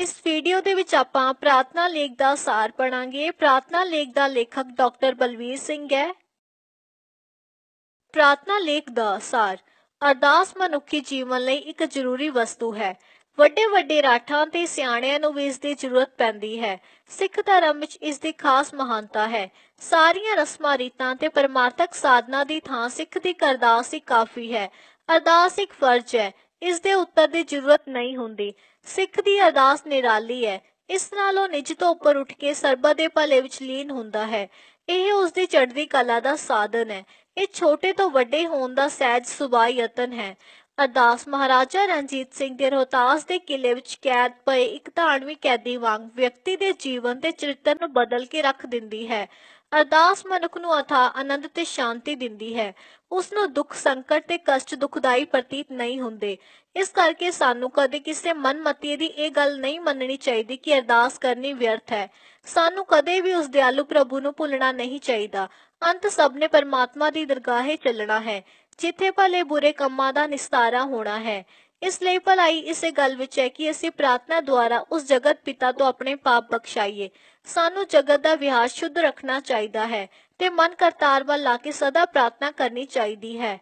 ਇਸ ਵੀਡੀਓ ਦੇ ਵਿੱਚ ਆਪਾਂ ਪ੍ਰਾਰਥਨਾ ਲੇਖ ਦਾ ਸਾਰ ਪੜਾਂਗੇ ਪ੍ਰਾਰਥਨਾ ਲੇਖ ਦਾ ਲੇਖਕ ਡਾਕਟਰ ਬਲਵੀਰ ਸਿੰਘ ਹੈ ਪ੍ਰਾਰਥਨਾ ਲੇਖ ਦਾ ਸਾਰ ਅਰਦਾਸ ਮਨੁੱਖੀ ਜੀਵਨ ਲਈ ਇੱਕ ਜ਼ਰੂਰੀ ਵਸਤੂ ਹੈ ਵੱਡੇ ਵੱਡੇ ਰਾਠਾਂ ਤੇ ਸਿਆਣਿਆਂ ਨੂੰ ਵੀ ਇਸ ਦੀ ਜ਼ਰੂਰਤ ਪੈਂਦੀ ਹੈ ਸਿੱਖ ਧਰਮ ਵਿੱਚ ਇਸ ਦੀ ਖਾਸ ਮਹਾਨਤਾ ਹੈ ਸਾਰੀਆਂ ਰਸਮਾਂ ਰੀਤਾਂ ਤੇ ਪਰਮਾਰਥਕ ਸਾਧਨਾ ਦੀ ਥਾਂ ਸਿੱਖ ਦੀ ਅਰਦਾਸ ਹੀ ਕਾਫੀ ਹੈ ਅਰਦਾਸ ਇੱਕ ਫਰਜ਼ ਹੈ ਇਸ ਦੇ ਉੱਤਰ ਦੀ ਜ਼ਰੂਰਤ ਨਹੀਂ ਹੁੰਦੀ ਸਿੱਖ ਦੀ ਅਰਦਾਸ ਨਿਰਾਲੀ ਹੈ ਇਸ ਨਾਲ ਉਹ ਨਿਜ ਤੋਂ ਉੱਪਰ ਉੱਠ ਕੇ ਸਰਬਤ ਦੇ ਭਲੇ ਵਿੱਚ ਲੀਨ ਹੁੰਦਾ ਹੈ ਇਹ ਉਸ ਦੀ ਚੜ੍ਹਦੀ ਕਲਾ ਦਾ ਸਾਧਨ ਹੈ ਇਹ ਛੋਟੇ ਤੋਂ ਵੱਡੇ ਹੋਣ ਦਾ ਸਹਿਜ ਸੁਭਾਅ ਯਤਨ ਹੈ ਅਰਦਾਸ ਮਹਾਰਾਜਾ ਰਣਜੀਤ ਸਿੰਘ ਦੇ ਰੋਹਤਾਸ ਦੇ ਕਿਲੇ ਵਿੱਚ ਕੈਦ ਪਏ ਇੱਕ ਧਾਰਮਿਕ ਕੈਦੀ ਵਾਂਗ ਵਿਅਕਤੀ ਦੇ ਜੀਵਨ ਤੇ ਚਰਿੱਤਰ ਨੂੰ ਬਦਲ ਕੇ ਰੱਖ ਦਿੰਦੀ ਹੈ ਅਰਦਾਸ ਮਨੁੱਖ ਨੂੰ ਅਥਾ ਆਨੰਦ ਤੇ ਸ਼ਾਂਤੀ ਦਿੰਦੀ ਹੈ ਉਸ ਨੂੰ ਦੁੱਖ ਸੰਕਟ ਤੇ ਕਸ਼ਟ ਦੁਖਦਾਈ ਪ੍ਰਤੀਤ ਨਹੀਂ ਹੁੰਦੇ ਇਸ ਕਰਕੇ ਸਾਨੂੰ ਕਦੇ ਕਿਸੇ ਮਨਮਤੀ ਦੀ ਇਹ ਗੱਲ ਨਹੀਂ ਮੰਨਣੀ ਚਾਹੀਦੀ ਕਿ ਅਰਦਾਸ ਕਰਨੀ ਵਿਅਰਥ ਹੈ ਸਾਨੂੰ ਕਦੇ ਵੀ ਉਸ ਦਿਆਲੂ ਪ੍ਰਭੂ ਨੂੰ ਭੁੱਲਣਾ ਨਹੀਂ ਚਾਹੀਦਾ ਅੰਤ ਸਭ ਨੇ ਪਰਮਾਤਮਾ ਦੀ ਦਰਗਾਹੇ ਚੱਲਣਾ ਹੈ ਜਿੱਥੇ ਭਲੇ ਬੁਰੇ ਕੰਮਾਂ ਦਾ ਨਿਸਤਾਰਾ ਹੋਣਾ ਹੈ ਇਸ ਲਈ ਭਲਾਈ ਇਸੇ ਗੱਲ ਵਿੱਚ ਹੈ ਕਿ ਅਸੀਂ ਪ੍ਰਾਰਥਨਾ ਦੁਆਰਾ ਉਸ ਜਗਤ ਪਿਤਾ ਤੋਂ ਆਪਣੇ ਪਾਪ ਬਖਸ਼ਾਈਏ ਸਾਨੂੰ ਜਗਤ ਦਾ ਵਿਹਾਰ ਸ਼ੁੱਧ ਰੱਖਣਾ ਚਾਹੀਦਾ ਹੈ ਤੇ ਮਨ ਕਰਤਾਰ ਵੱਲ ਲਾ ਕੇ ਸਦਾ ਪ੍ਰਾਰਥਨਾ ਕਰਨੀ ਚਾਹੀਦੀ ਹੈ